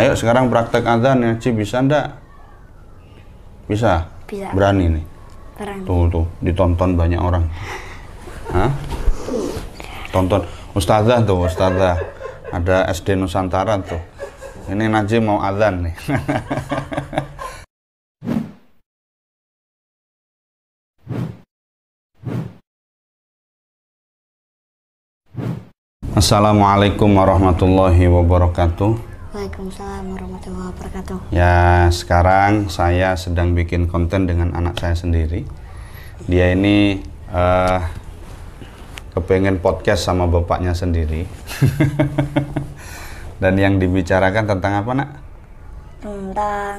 Ayo sekarang praktek adzan ya, Ci bisa ndak? Bisa? Bisa. Berani nih. Berani. Tuh tuh, ditonton banyak orang. Hah? Tonton ustazah tuh, ustazah. Ada SD Nusantara tuh. Ini Najib mau adzan nih. Assalamualaikum warahmatullahi wabarakatuh. Waalaikumsalam warahmatullahi wabarakatuh. Ya, sekarang saya sedang bikin konten dengan anak saya sendiri. Dia ini uh, kepengen podcast sama bapaknya sendiri. Dan yang dibicarakan tentang apa, Nak? Tentang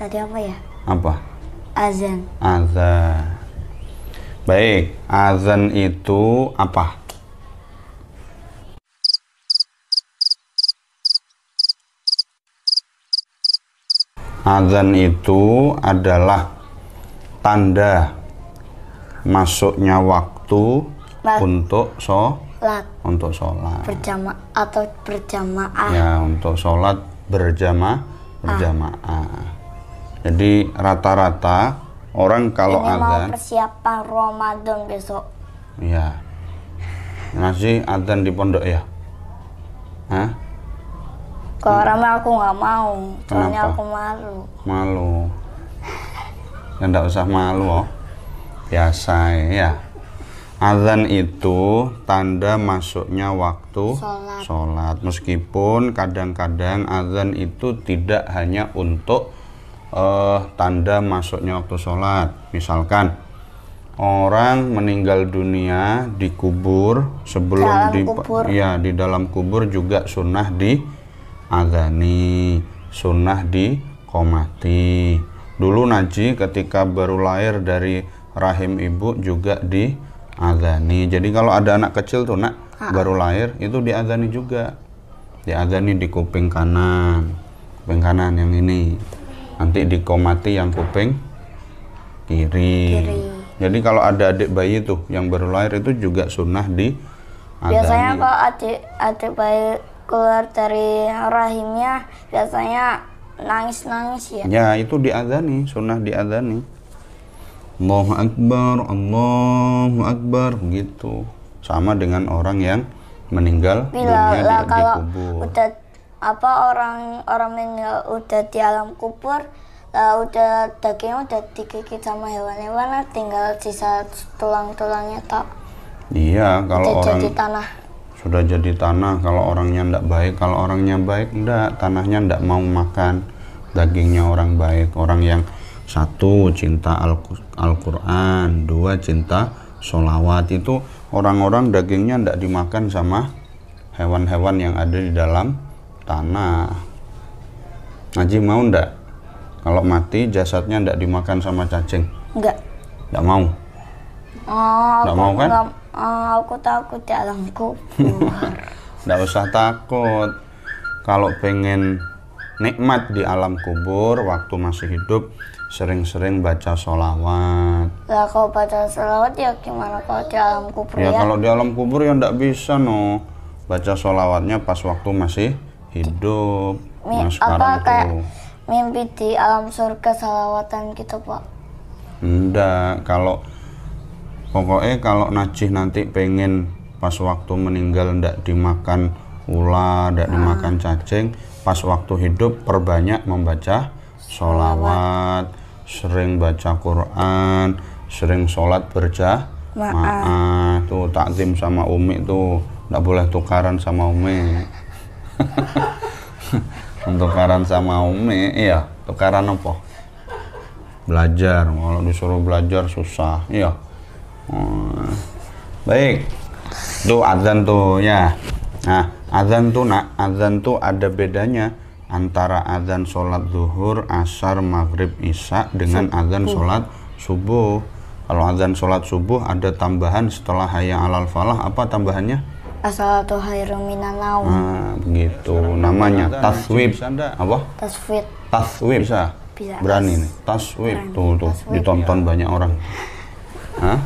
tadi apa ya? Apa? Azan. Azan. Baik, azan itu apa? Adzan itu adalah tanda masuknya waktu Lat. untuk sholat. Untuk sholat. Berjama atau berjamaah. Ya, untuk sholat berjama ah. berjamaah. Ah. Jadi rata-rata orang kalau adzan. persiapan Ramadan besok. Ya. Masih adzan di pondok ya? Hah? Kalau hmm. ramai aku nggak mau, soalnya aku malu. Malu. Dan ya, nggak usah malu, oh. Biasa ya. Azan itu tanda masuknya waktu sholat. Meskipun kadang-kadang azan itu tidak hanya untuk uh, tanda masuknya waktu sholat. Misalkan orang meninggal dunia dikubur sebelum di kubur. ya di dalam kubur juga sunnah di adhani sunnah di komati dulu Naji ketika baru lahir dari rahim ibu juga di adhani jadi kalau ada anak kecil tuh nak baru lahir itu di adhani juga Di adhani di kuping kanan kuping kanan yang ini nanti di komati yang kuping kiri, kiri. jadi kalau ada adik bayi tuh yang baru lahir itu juga sunnah di adani. biasanya kalau adik adik bayi keluar dari rahimnya biasanya nangis-nangis ya. Ya, itu diadani, sunnah diadani. Allahu Akbar, Allahu Akbar gitu. Sama dengan orang yang meninggal Bila, dunia lah, di, kalau di kubur. Udah apa orang orang meninggal udah di alam kubur lah udah dagingnya udah digigit sama hewan-hewan tinggal sisa tulang-tulangnya tak iya kalau udah orang jadi tanah sudah jadi tanah kalau orangnya ndak baik kalau orangnya baik ndak tanahnya ndak mau makan dagingnya orang baik orang yang satu cinta Al-Quran dua cinta sholawat itu orang-orang dagingnya ndak dimakan sama hewan-hewan yang ada di dalam tanah Haji mau ndak kalau mati jasadnya ndak dimakan sama cacing enggak enggak mau Oh, nggak mau kan? Gak, oh, aku takut di alam kubur. Gak usah takut. Kalau pengen nikmat di alam kubur waktu masih hidup, sering-sering baca solawat. Lah kalau baca solawat ya gimana kalau di alam kubur ya? Ya kalau di alam kubur ya ndak bisa no. Baca solawatnya pas waktu masih hidup. Mi, nah, apa itu. kayak mimpi di alam surga solawatan gitu pak? Enggak, kalau pokoknya kalau najih nanti pengen pas waktu meninggal ndak dimakan ular ndak ah. dimakan cacing pas waktu hidup perbanyak membaca sholawat sering baca Quran sering sholat berjamaah maaf tuh takzim sama umi tuh ndak boleh tukaran sama umi tukaran sama umi iya tukaran apa belajar kalau disuruh belajar susah iya Hmm. baik tuh azan tuh ya nah azan tuh nak azan tuh ada bedanya antara azan sholat zuhur asar maghrib isya dengan azan sholat subuh kalau azan sholat subuh ada tambahan setelah hayya alal falah apa tambahannya asalatu hayrun minan naum nah, begitu namanya taswib apa taswib taswib bisa, berani nih taswib tuh tuh ditonton ya. banyak orang Hah?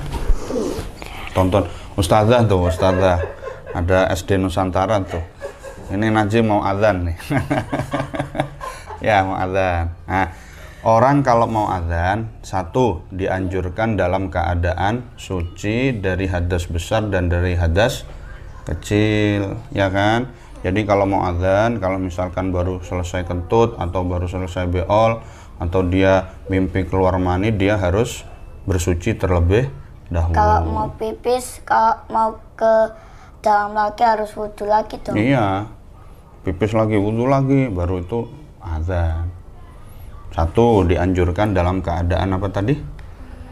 tonton ustazah tuh ustazah ada SD Nusantara tuh ini Najib mau adzan nih ya mau adzan nah Orang kalau mau adzan, satu dianjurkan dalam keadaan suci dari hadas besar dan dari hadas kecil, ya kan? Jadi kalau mau adzan, kalau misalkan baru selesai kentut atau baru selesai beol atau dia mimpi keluar mani, dia harus bersuci terlebih kalau mau pipis kalau mau ke dalam lagi harus wudhu lagi dong iya pipis lagi wudhu lagi baru itu azan satu dianjurkan dalam keadaan apa tadi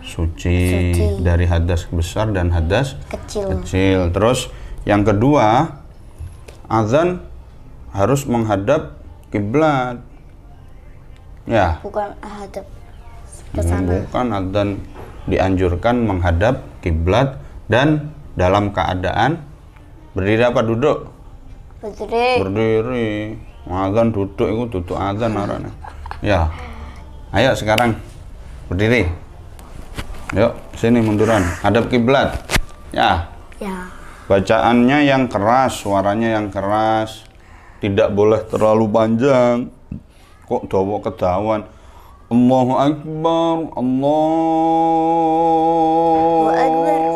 suci, suci. dari hadas besar dan hadas kecil. kecil terus yang kedua azan harus menghadap kiblat ya bukan hadap hmm, bukan azan dianjurkan menghadap kiblat dan dalam keadaan berdiri apa duduk? Berdiri. Berdiri. Azan duduk itu duduk azan arane. Ya. Ayo sekarang berdiri. Yuk, sini munduran. Hadap kiblat. Ya. Ya. Bacaannya yang keras, suaranya yang keras. Tidak boleh terlalu panjang. Kok dawa kedawan? Allahu Akbar, Allahu Akbar.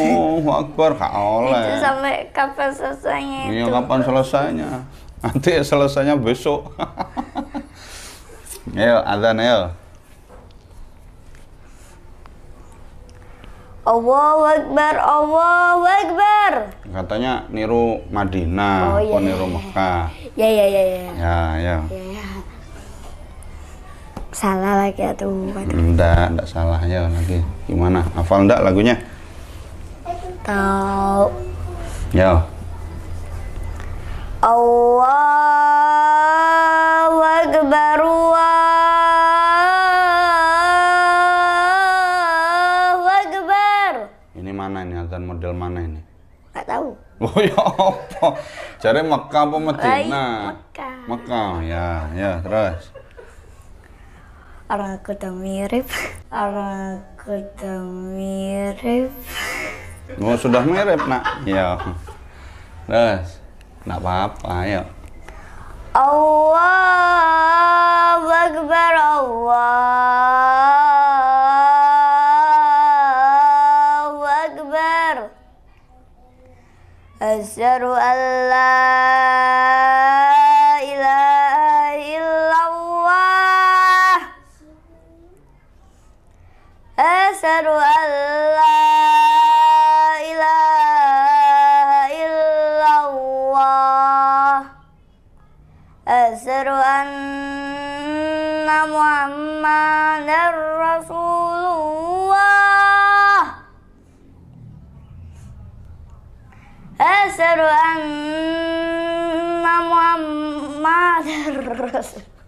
Allahu Akbar, gak oleh. sampai kapan selesainya iya, itu? Iya, kapan selesainya? Nanti selesainya besok. ayo. ada Nel. Allahu Akbar, Allahu Akbar katanya niru Madinah, oh, iya, iya niru iya. Mekah. Iya iya iya. Ya ya. ya. Salah lagi ya tuh. Enggak, hmm, enggak salah ya lagi. Gimana? Hafal enggak lagunya? Tahu. Ya. Oh Oh ya apa? Cari Mekah apa Medina? Mekah. Mekah ya, ya terus. Orang aku udah mirip. Orang aku udah mirip. Oh, sudah mirip, Nak. Ya. Terus. Enggak apa-apa, ya. Allah Akbar Allah يشهد أن لا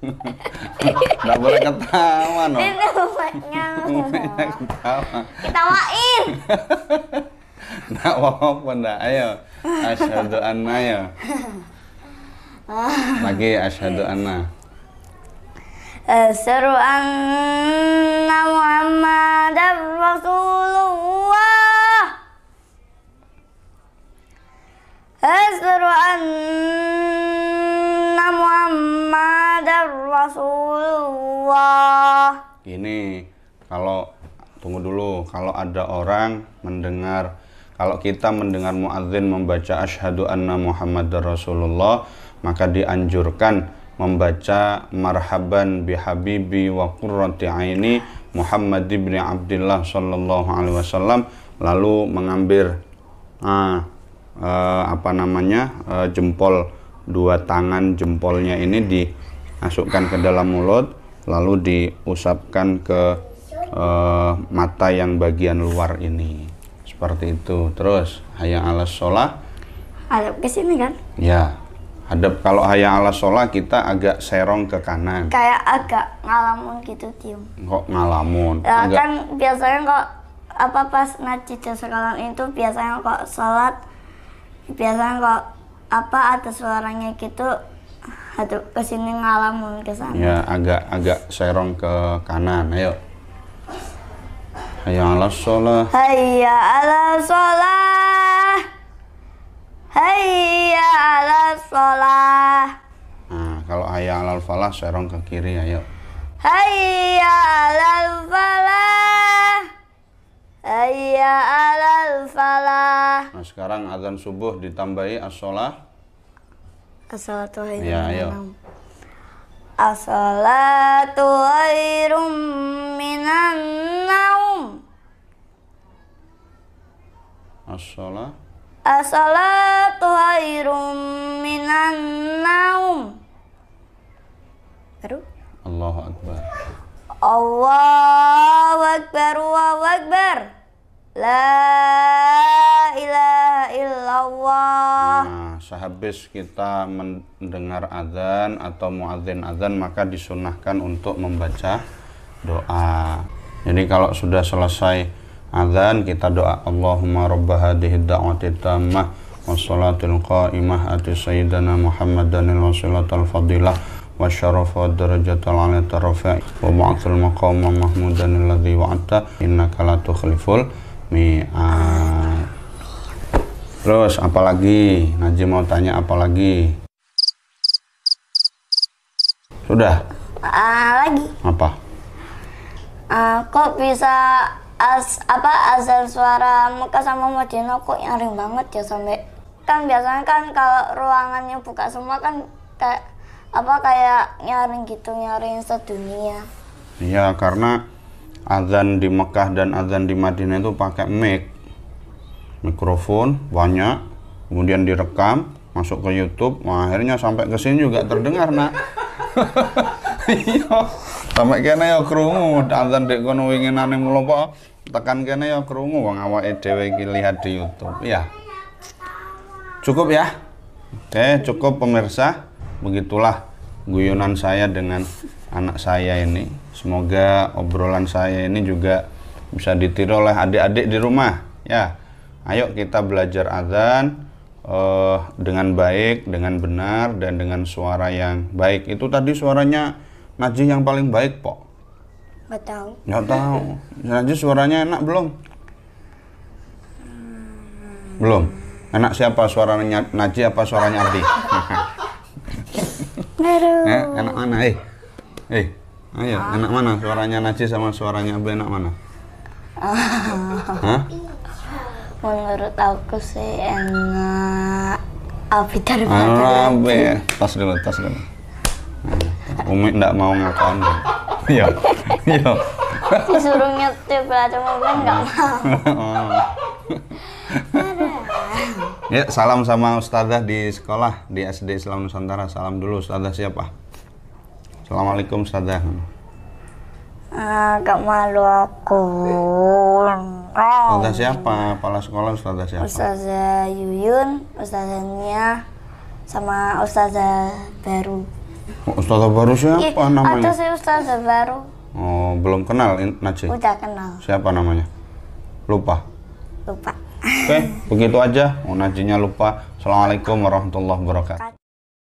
Nggak boleh ketawa, no. Namanya iya, ketawa. Ketawain. Nggak apa-apa, Ayo. Asyhadu anna, ya Lagi asyhadu anna. Asyhadu anna Muhammadar Rasulullah. Asyhadu anna Allah. Ini kalau tunggu dulu, kalau ada orang mendengar kalau kita mendengar muadzin membaca asyhadu anna Muhammad Rasulullah, maka dianjurkan membaca marhaban bihabibi wa qurrati aini Muhammad ibn Abdullah sallallahu alaihi wasallam lalu mengambil ah, eh, apa namanya eh, jempol dua tangan jempolnya ini dimasukkan ke dalam mulut lalu diusapkan ke uh, mata yang bagian luar ini seperti itu terus hayang alas sholat hadap ke sini kan ya hadap kalau hayang alas sholat kita agak serong ke kanan kayak agak ngalamun gitu tim kok ngalamun ya, agak... kan biasanya kok apa pas ngaji sekarang itu biasanya kok sholat biasanya kok apa ada suaranya gitu Aduh, ke sini ngalamun ke sana. Ya, agak agak serong ke kanan. Ayo. Hayya ala sholah. Hayya ala sholah. Hayya ala sholah. Nah, kalau hayya ala falah serong ke kiri, ayo. Hayya ala falah. Hayya ala falah. Nah, sekarang azan subuh ditambahi as-sholah. Assalamualaikum. salatu ya, khairum ya, ayo. as khairum minan naum. As-salah. khairum minan naum. Baru? Allahu akbar. Allahu akbar, Allahu akbar. La ilaha illallah. Nah, sehabis kita mendengar azan atau muadzin azan maka disunahkan untuk membaca doa. Jadi kalau sudah selesai azan kita doa Allahumma rabba hadhihi da'wati tammah wassalatul qa'imah ati sayyidina Muhammadan al-wasilatul fadilah wa syarafa darajatul ala tarafi wa ma'atul maqama mahmudan alladhi wa'ata innaka la tukhliful Mi ah. terus apa lagi Najib mau tanya apa lagi? Sudah. Uh, lagi. Apa? Uh, kok bisa as apa asal suara Mekah sama Madinah kok nyaring banget ya sampai kan biasanya kan kalau ruangannya buka semua kan kayak apa kayak nyaring gitu nyaring sedunia. Iya karena azan di Mekah dan azan di Madinah itu pakai mic mikrofon banyak kemudian direkam masuk ke YouTube nah, akhirnya sampai ke sini juga terdengar nak iya sampai kene ya kerungu azan dek kono ane mlopo tekan kene ya kerungu wong awak edw lihat di YouTube ya cukup ya oke cukup pemirsa begitulah guyonan saya dengan anak saya ini Semoga obrolan saya ini juga bisa ditiru oleh adik-adik di rumah. Ya, ayo kita belajar adzan uh, eh, dengan baik, dengan benar, dan dengan suara yang baik. Itu tadi suaranya Najih yang paling baik, Pok. Gak tahu. Gak tahu. Najih suaranya enak belum? Belum. Enak siapa suaranya Najih apa suaranya Ardi? Eh, enak mana? Eh, eh. Ayo, ah. Iya. enak mana? Suaranya Najis sama suaranya Abu enak mana? Ah. Hah? Menurut aku sih enak Abi daripada Abi. Tas dulu, tas dulu. Nah, Umi tidak mau ngapain. Iya. Iya. Disuruh nyetir lah cuma Umi nggak mau. Oh. ya, salam sama ustazah di sekolah di SD Islam Nusantara. Salam dulu ustazah siapa? Assalamualaikum Ustazah. Ah, gak malu aku. Ustazah siapa? Kepala sekolah Ustazah siapa? Ustazah Yuyun, Ustazah Nia, sama Ustazah baru. Oh, Ustazah baru siapa Ih, namanya? Ada sih Ustazah baru. Oh, belum kenal Naci? Udah kenal. Siapa namanya? Lupa? Lupa. Oke, okay, begitu aja. Oh, Najinya lupa. Assalamualaikum warahmatullahi wabarakatuh.